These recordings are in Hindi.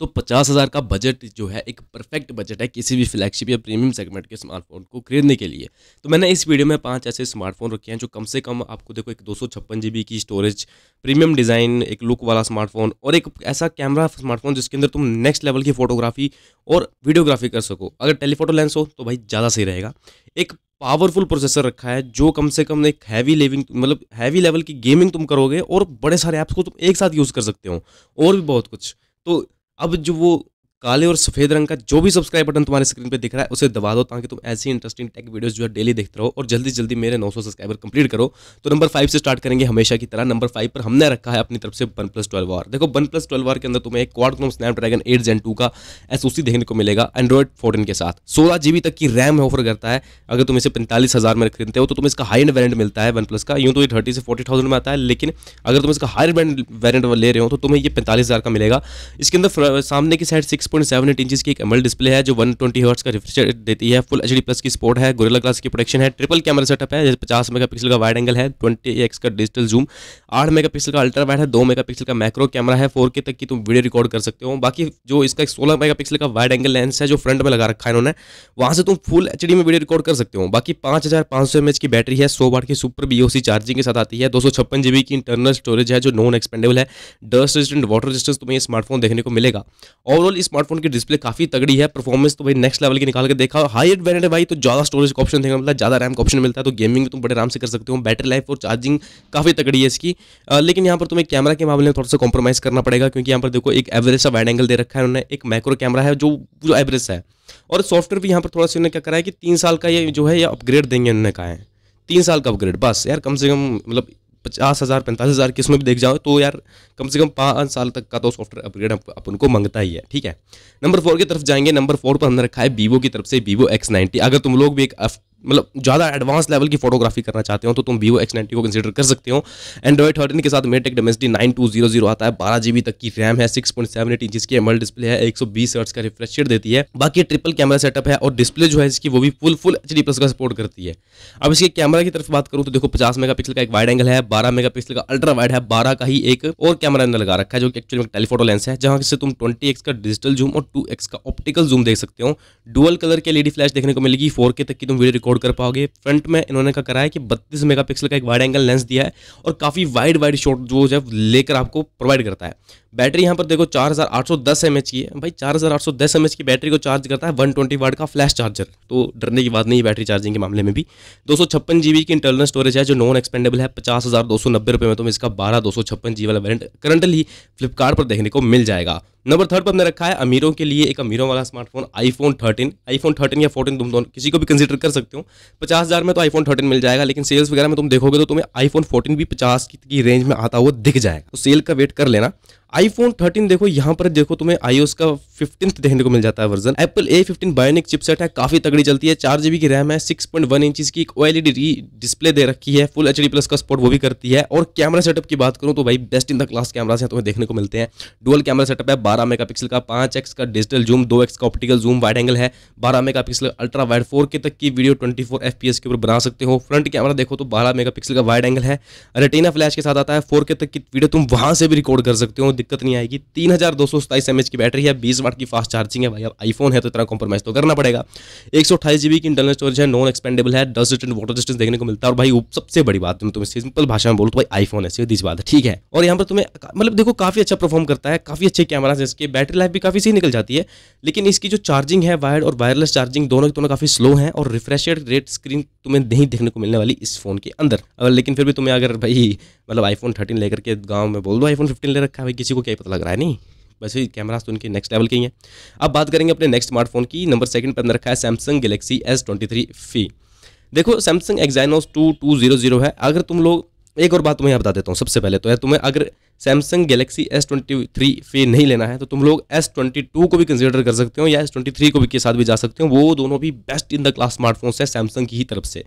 तो पचास हज़ार का बजट जो है एक परफेक्ट बजट है किसी भी फ्लैगशिप या प्रीमियम सेगमेंट के स्मार्टफोन को खरीदने के लिए तो मैंने इस वीडियो में पाँच ऐसे स्मार्टफोन रखे हैं जो कम से कम आपको देखो एक दो की स्टोरेज प्रीमियम डिज़ाइन एक लुक वाला स्मार्टफोन और एक ऐसा कैमरा स्मार्टफोन जिसके अंदर तुम नेक्स्ट लेवल की फोटोग्राफी और वीडियोग्राफी कर सको अगर टेलीफोटो लेंस हो तो भाई ज़्यादा सही रहेगा एक पावरफुल प्रोसेसर रखा है जो कम से कम एक हैवी लेविंग मतलब हैवी लेवल की गेमिंग तुम करोगे और बड़े सारे ऐप्स को तुम एक साथ यूज़ कर सकते हो और भी बहुत कुछ तो अब जो वो काले और सफेद रंग का जो भी सब्सक्राइब बटन तुम्हारे स्क्रीन पे दिख रहा है उसे दबा दो ताकि तुम ऐसी इंटरेस्टिंग टेक वीडियोस जो है डेली देखते रहो और जल्दी जल्दी मेरे 900 सब्सक्राइबर कंप्लीट करो तो नंबर फाइव से स्टार्ट करेंगे हमेशा की तरह नंबर फाइव पर हमने रखा है अपनी तरफ से वन प्लस ट्वेल्व आर देखो वन प्लस ट्वेल्व आर के अंदर तुम्हें एक Qualcomm Snapdragon eight gen two का उसी देखने को मिलेगा एंड्रॉइड फोर्टीन के साथ सोलह जीबी तक की रैम ऑफर करता है अगर तुम इसे पैंतालीस हज़ार में खरीदते हो तो तुम इसका हाई एंड वेरेंट मिलता है वन प्लस का यूँ तो ये थर्टी से फोर्टी थाउजेंड में आता है लेकिन अगर तुम इसका हाई वेरेंट ले रहे हो तो तुम्हें ये पैंतालीस हज़ार का मिलेगा इसके अंदर सामने की साइड सिक्स पॉइंट सेवन की एक एमएल डिस्प्ले है जो वन ट्वेंटी का रिफ्रेश देती है फुल एच प्लस की स्पोर्ट है गोरिल्ला ग्लास की प्रोडक्शन है ट्रिपल कैमरा सेटअप है पचास मेगा पिक्सल का वाइड एंगल है ट्वेंटी एक्स का डिजिटल जूम आठ मेगा पिक्सल का अल्ट्रा वाइड है दो मेगा पिक्सल का मैक्रो कैमरा है फोर तक की तुम वीडियो रिकॉर्ड कर सकते हो बाकी जो इसका सोलह मेगा पिक्सल का वाइड एंगल लेंस है जो फ्रंट में लगा रखा है इन्होंने वहाँ से तुम फुल एच में वीडियो रिकॉर्ड कर सकते हो बाकी पाँच हज़ार की बैटरी है सौ वाट की सुपर बी चार्जिंग के साथ आती है दो सौ की इंटरनल स्टोरेज है जो नॉन एक्सपेंडेबल है डस्ट रेजिस्टेंट वाटर रेजिस्टेंस तुम्हें स्मार्टफोन देखने को मिलेगा ओवरऑल इस स्मार्टफोन की डिस्प्ले काफी तगड़ी है परफॉर्मेंस तो भाई नेक्स्ट लेवल की निकाल के देखा हाई एड वेरियंट है भाई तो ज्यादा स्टोरेज का ऑप्शन देखा मतलब ज्यादा रैम का ऑप्शन मिलता है तो गेमिंग तुम बड़े आराम से कर सकते हो बैटरी लाइफ और चार्जिंग काफी तगड़ी है इसकी लेकिन यहाँ पर तुम्हें कैमरा के मामले में थोड़ा सा कॉम्प्रोमाइज करना पड़ेगा क्योंकि यहाँ पर देखो एक एवरेज सा वाइड एंगल दे रखा है उन्होंने एक मैक्रो कैमरा है जो जो एवरेज है और सॉफ्टवेयर भी यहाँ पर थोड़ा सा उन्होंने क्या करा है कि तीन साल का ये जो है ये अपग्रेड देंगे उन्होंने कहा है तीन साल का अपग्रेड बस यार कम से कम मतलब पचास हज़ार पैंतालीस हज़ार की उसमें भी देख जाओ तो यार कम से कम पाँच साल तक का तो सॉफ्टवेयर अपग्रेड अपन को मांगता ही है ठीक है नंबर फोर की तरफ जाएंगे नंबर फोर पर हमने रखा है वीवो की तरफ से वीवो एक्स नाइन्टी अगर तुम लोग भी एक मतलब ज़्यादा एडवांस लेवल की फोटोग्राफी करना चाहते हो तो तुम वीवो एक्स नाइन्टी को कंसिडर कर सकते हो एंड्रॉइड थर्टीन के साथ MediaTek Dimensity nine two zero zero आता है बारह जीबी तक की रैम है six point seven eight inches की एमल डिस्प्ले है एक सौ बीस हर्ट्स का रिफ्रेश देती है बाकी ट्रिपल कैमरा सेटअप है और डिस्प्ले जो है इसकी वो भी full full H D plus का सपोर्ट करती है अब इसके कैमरा की तरफ बात करूँ तो देखो पचास मेगा पिक्सल का एक वाइड एंगल है बारह मेगा पिक्सल का अल्ट्रा वाइड है बारह का ही एक और कैमरा अंदर लगा रखा है जो कि एक्चुअली टेलीफोटो लेंस है जहाँ से तुम ट्वेंटी एक्स का डिजिटल जूम और टू एक्स का ऑप्टिकल जूम देख सकते हो डुअल कलर के लेडी फ्लैश देखने को मिलेगी फोर के तक की तुम वीडियो रिकॉर्ड अफोर्ड कर पाओगे फ्रंट में इन्होंने क्या करा है कि बत्तीस मेगापिक्सल का एक वाइड एंगल लेंस दिया है और काफ़ी वाइड वाइड शॉट जो है लेकर आपको प्रोवाइड करता है बैटरी यहाँ पर देखो चार हज़ार की है भाई चार हज़ार की बैटरी को चार्ज करता है वन ट्वेंटी वाट का फ्लैश चार्जर तो डरने की बात नहीं बैटरी चार्जिंग के मामले में भी दो सौ की इंटरनल स्टोरेज है जो नॉन एक्सपेंडेबल है पचास हज़ार में तो इसका बारह दो वाला वेरियंट करंटली फ्लिपकार्ट पर देखने को मिल जाएगा नंबर थर्ड पर हमने रखा है अमीरों के लिए एक अमीरों वाला स्मार्टफोन आईफोन 13, आईफोन 13 या 14 तुम दोनों किसी को भी कंसीडर कर सकते हो हूँ पचास हज़ार में तो आईफोन थर्टीन मिल जाएगा लेकिन सेल्स वगैरह में तुम देखोगे तो तुम्हें आईफोन फोर्टीन भी पचास की रेंज में आता हुआ दिख जाएगा तो सेल का वेट कर लेना आईफोन 13 देखो यहाँ पर देखो तुम्हें आईओएस का फिफ्टीन देखने को मिल जाता है version Apple A fifteen bionic chipset है काफी तगड़ी चलती है चार जीबी की रैम है सिक्स पॉइंट वन इंच की ओएलईडी डिस्प्ले e दे रखी है फुल एच प्लस का सपोर्ट वो भी करती है और कैमरा सेटअप की बात करूँ तो भाई best in the class camera हैं तुम्हें देखने को मिलते हैं डुअल कैमरा सेटअप है बारह मेगा का पांच का डिजिटल जूम दो का ऑप्टिकल जूम वाइड एंगल है बारह मेगा अल्ट्रा वाइड फोर के तक की वीडियो ट्वेंटी फोर के ऊपर बना सकते हो फ्रंट कैमरा देखो तो बारह मेगा का वाइड एंगल है रेटेना फ्लैश के साथ आता है फोर के तक की वीडियो तुम वहां से भी रिकॉर्ड कर सकते हो दिक्कत नहीं आएगी तीन हज़ार दो सौ सताईस एम की बैटरी है बीस वाट की फास्ट चार्जिंग है भाई अब आईफोन है तो इतना कॉम्प्रोमाइज तो करना पड़ेगा एक सौ अठाईस जीबी की इंटरनल स्टोरेज है नॉन एक्सपेंडेबल है दस रिटर्न वाटर डिस्टेंस देखने को मिलता है और भाई सबसे बड़ी बात तो तुम्हें सिंपल भाषा में बोलो तो भाई आईफोन है सीधी बात है ठीक है और यहाँ पर तुम्हें मतलब देखो काफ़ी अच्छा परफॉर्म करता है काफ़ी अच्छे कैमराज है इसके बैटरी लाइफ भी काफ़ी सही निकल जाती है लेकिन इसकी जो चार्जिंग है वायर्ड और वायरलेस चार्जिंग दोनों की दोनों काफ़ी स्लो है और रिफ्रेश रेट स्क्रीन तुम्हें नहीं देखने को मिलने वाली इस फोन के अंदर अगर लेकिन फिर भी तुम्हें अगर भाई मतलब आईफोन थर्टीन लेकर के गाँव में बोल दो आईफोन फिफ्टीन ले रखा है किसी को क्या पता लग रहा है नहीं वैसे कैमराज तो उनके नेक्स्ट लेवल के ही हैं अब बात करेंगे अपने नेक्स्ट स्मार्टफोन की नंबर सेकंड पर अंदर रखा है Samsung Galaxy S twenty three FE देखो Samsung Exynos two two zero zero है अगर तुम लोग एक और बात तुम्हें यहाँ बता देता हूँ सबसे पहले तो है तुम्हें अगर Samsung Galaxy S twenty three FE नहीं लेना है तो तुम लोग एस ट्वेंटी टू को भी कंसिडर कर सकते हो या एस ट्वेंटी थ्री को भी के साथ भी जा सकते हो वो दोनों भी best in the class smartphones है सैमसंग की ही तरफ से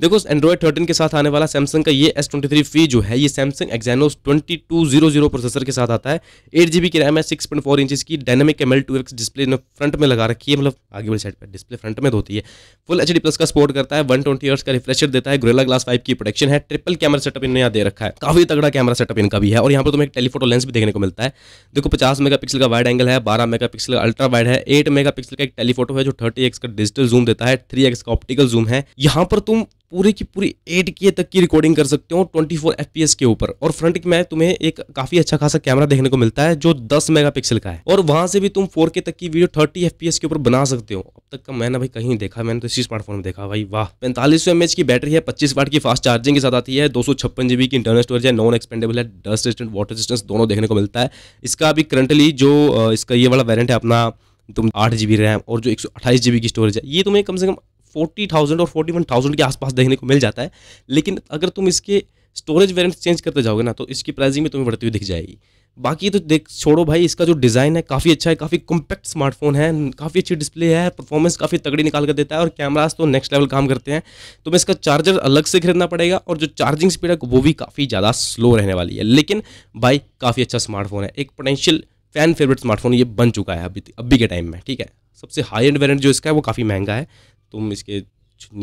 देखो एंड्रॉयड थर्टीन के साथ आने वाला सैमसंग का ये एस ट्वेंटी थ्री फी जो है ये Samsung Exynos twenty two zero zero processor के साथ आता है एट जीबी की रैम है सिक्स पॉइंट फोर इंचज की dynamic M L two X display front में लगा रखी है मतलब आगे वाली साइड पर डिस्प्ले फ्रंट में होती है फुल एच डी प्लस का सपोर्ट करता है वन ट्वेंटी का रिफ्रेशर देता है ग्रेला ग्लास फाइव की प्रोटेक्शन है ट्रिपल कैमरा सेटअप इन्हें यहाँ दे रखा है काफी तगड़ा कैमरा सेटअप इनका भी है और यहाँ पर तो तुम्हें एक टेलीफोटो लेंस भी देखने को मिलता है देखो पचास मेगापिक्सल का वाइड एंगल है बारह मेगापिक्सल का अल्ट्रा वाइड है एट मेगापिक्सल का एक टेलीफोटो है जो थर्टी का डिजिटल जूम देता है थ्री का ऑप्टिकल जूम है यहाँ पर तुम पूरी की पूरी एट के तक की रिकॉर्डिंग कर सकते हो ट्वेंटी फोर एफ के ऊपर और फ्रंट में तुम्हें एक काफी अच्छा खासा कैमरा देखने को मिलता है जो दस मेगापिक्सल का है और वहां से भी तुम फोर के तक की वीडियो थर्टी एफ के ऊपर बना सकते हो अब तक का मैंने भाई कहीं देखा मैंने तो इसी स्मार्टफोन में देखा भाई वाह पैंतालीस सौ की बैटरी है पच्चीस वाट की फास्ट चार्जिंग के साथ आती है दो सौ छप्पन की इंटरनल स्टोरेज है नॉन एक्सपेंडेबल है डस्ट रेजिस्टेंट वाटर रेजिस्टेंस दोनों देखने को मिलता है इसका अभी करंटली जो इसका ये वाला वेरियंट है अपना तुम आठ जी बी रैम और जो एक सौ अट्ठाईस जी की स्टोरेज है ये तुम्हें कम से कम फोर्टी थाउजेंड और फोर्टी वन थाउजेंड के आसपास देखने को मिल जाता है लेकिन अगर तुम इसके स्टोरेज वेरियंट चेंज करते जाओगे ना तो इसकी प्राइसिंग में तुम्हें बढ़ती हुई दिख जाएगी बाकी तो देख छोड़ो भाई इसका जो डिज़ाइन है काफ़ी अच्छा है काफ़ी कॉम्पैक्ट स्मार्टफोन है काफ़ी अच्छी डिस्प्ले है परफॉर्मेंस काफ़ी तगड़ी निकाल कर देता है और कैमराज तो नेक्स्ट लेवल काम करते हैं तो मैं इसका चार्जर अलग से खरीदना पड़ेगा और जो चार्जिंग स्पीड है वो भी काफ़ी ज़्यादा स्लो रहने वाली है लेकिन भाई काफ़ी अच्छा स्मार्टफोन है एक पोटेंशियल फैन फेवरेट स्मार्टफोन ये बन चुका है अभी अभी के टाइम में ठीक है सबसे हाई एंड वेरियंट जो इसका है वो काफ़ी महंगा है तुम इसके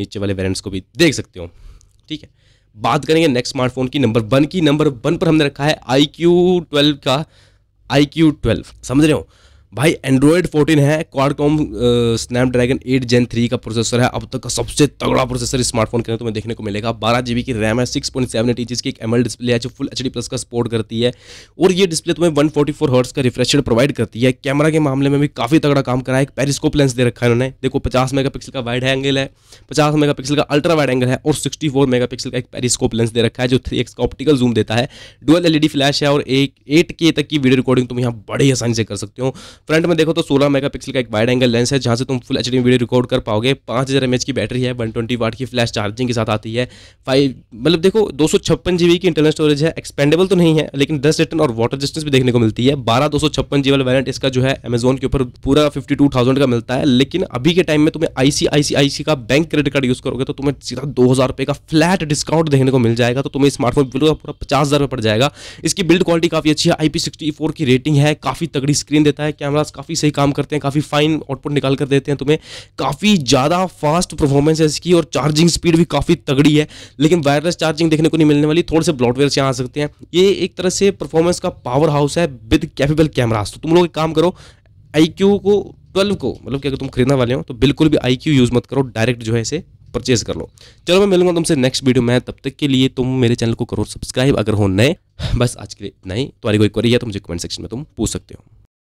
नीचे वाले वेरियंट्स को भी देख सकते हो ठीक है बात करेंगे नेक्स्ट स्मार्टफोन की नंबर वन की नंबर वन पर हमने रखा है आई क्यू ट्वेल्व का आई क्यू ट्वेल्व समझ रहे हो भाई एंड्रॉयड 14 है क्वाडकॉम स्नैपड्रैगन 8 जेन 3 का प्रोसेसर है अब तक का सबसे तगड़ा प्रोसेसर स्मार्टफोन के अंदर तुम्हें देखने को मिलेगा बारह जी की रैम है six point seven eight inches की एक एम डिस्प्ले है जो फुल एच प्लस का सपोर्ट करती है और ये डिस्प्ले तुम्हें वन फोर्टी फोर हर्ट्स का रिफ्रेश प्रोवाइड करती है कैमरा के मामले में भी काफी तगड़ा काम करा है एक पेरिस्कोप लेंस दे रखा है उन्होंने देखो पचास मेगा का वाइड एंगल है पचास मेगा का अल्ट्रा वाइड एंगल है और सिक्सटी फोर मेगा का एक पेरिस्कोप लेंस दे रखा है जो थ्री एक्स का ऑप्टिकल जूम देता है डुअल एल फ्लैश है और एक एट के तक की वीडियो रिकॉर्डिंग तुम यहाँ बड़ी आसानी से कर सकते हो फ्रंट में देखो तो सोलह मेगा का एक वाइड एंगल लेंस है जहाँ से तुम फुल एच वीडियो रिकॉर्ड कर पाओगे पाँच हज़ार की बैटरी है वन ट्वेंटी वाट की फ्लैश चार्जिंग के साथ आती है फाइव मतलब देखो दो सौ छप्पन की इंटरनल स्टोरेज है एक्सपेंडेबल तो नहीं है लेकिन दस रिटर्न और वाटर डिस्टेंस भी देखने को मिलती है बारह दो सौ छप्पन जी वाला इसका जो है अमेजोन के ऊपर पूरा फिफ्टी टू थाउजेंड का मिलता है लेकिन अभी के टाइम में तुम्हें आईसीआईसीआईसी का बैंक क्रेडिट कार्ड यूज़ करोगे तो तुम्हें सीधा दो हज़ार रुपये का फ्लैट डिस्काउंट देखने को मिल जाएगा तो तुम्हें स्मार्टफोन बिल्कुल पूरा पचास हज़ार पड़ जाएगा इसकी बिल्ड क्वालिटी काफ़ी अच्छी है आई की रेटिंग है काफ़ी तगड़ी स्क्रीन देता है क्या कैमरास काफ़ी सही काम करते हैं काफ़ी फाइन आउटपुट निकाल कर देते हैं तुम्हें काफ़ी ज़्यादा फास्ट परफॉर्मेंस है इसकी और चार्जिंग स्पीड भी काफ़ी तगड़ी है लेकिन वायरलेस चार्जिंग देखने को नहीं मिलने वाली थोड़े से ब्लॉटवेयर यहाँ आ सकते हैं ये एक तरह से परफॉर्मेंस का पावर हाउस है विद कैपेबल कैमराज तो तुम लोग एक काम करो आई को ट्वेल्व को मतलब कि अगर तुम खरीदने वाले हो तो बिल्कुल भी आई यूज़ मत करो डायरेक्ट जो है इसे परचेज कर लो चलो मैं मिलूंगा तुमसे नेक्स्ट वीडियो में तब तक के लिए तुम मेरे चैनल को करो सब्सक्राइब अगर हो नए बस आज के लिए नहीं तुम्हारी कोई क्वेरी है तो मुझे कमेंट सेक्शन में तुम पूछ सकते हो